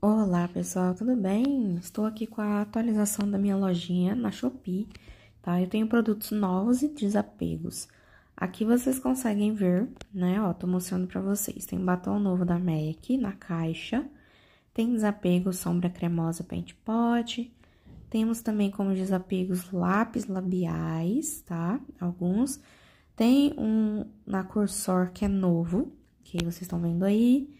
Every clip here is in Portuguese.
Olá pessoal, tudo bem? Estou aqui com a atualização da minha lojinha na Shopee, tá? Eu tenho produtos novos e desapegos. Aqui vocês conseguem ver, né? Ó, tô mostrando pra vocês. Tem batom novo da MAC na caixa. Tem desapego, sombra cremosa, pente pote. Temos também como desapegos lápis labiais, tá? Alguns. Tem um na Cursor que é novo, que vocês estão vendo aí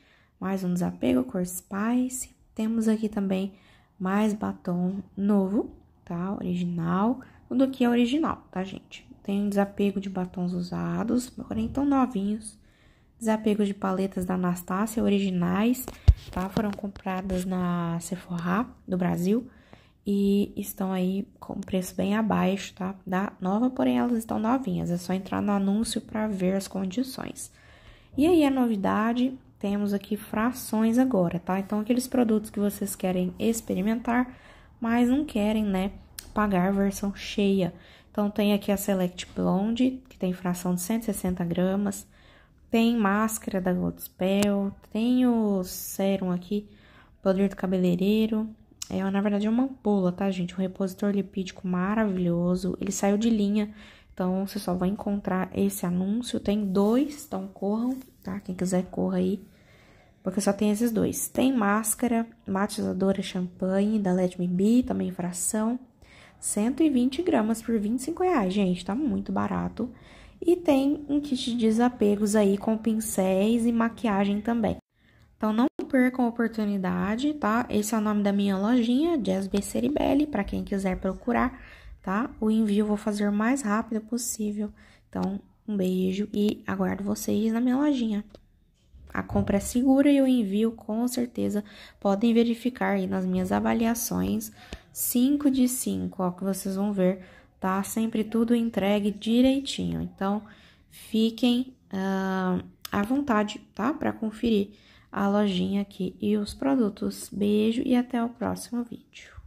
mais um desapego, cor Spice. Temos aqui também mais batom novo, tá? Original. Tudo aqui é original, tá, gente? Tem um desapego de batons usados, porém tão novinhos. Desapego de paletas da Anastácia, originais, tá? Foram compradas na Sephora do Brasil e estão aí com preço bem abaixo, tá? Da nova, porém elas estão novinhas. É só entrar no anúncio para ver as condições. E aí a novidade temos aqui frações agora, tá? Então, aqueles produtos que vocês querem experimentar, mas não querem, né, pagar versão cheia. Então, tem aqui a Select Blonde, que tem fração de 160 gramas, tem máscara da Godspell, tem o sérum aqui, poder do cabeleireiro. É, na verdade, é uma ampola, tá, gente? Um repositor lipídico maravilhoso. Ele saiu de linha então, você só vai encontrar esse anúncio. Tem dois, então corram, tá? Quem quiser, corra aí. Porque só tem esses dois. Tem máscara, matizadora champanhe da Let Me Be, também fração. 120 gramas por 25 reais, gente, tá muito barato. E tem um kit de desapegos aí com pincéis e maquiagem também. Então não percam a oportunidade, tá? Esse é o nome da minha lojinha, Jazz B. Ceribelli, para quem quiser procurar tá? O envio eu vou fazer o mais rápido possível. Então, um beijo e aguardo vocês na minha lojinha. A compra é segura e o envio, com certeza, podem verificar aí nas minhas avaliações. 5 de 5, ó, que vocês vão ver, tá? Sempre tudo entregue direitinho. Então, fiquem uh, à vontade, tá? Para conferir a lojinha aqui e os produtos. Beijo e até o próximo vídeo.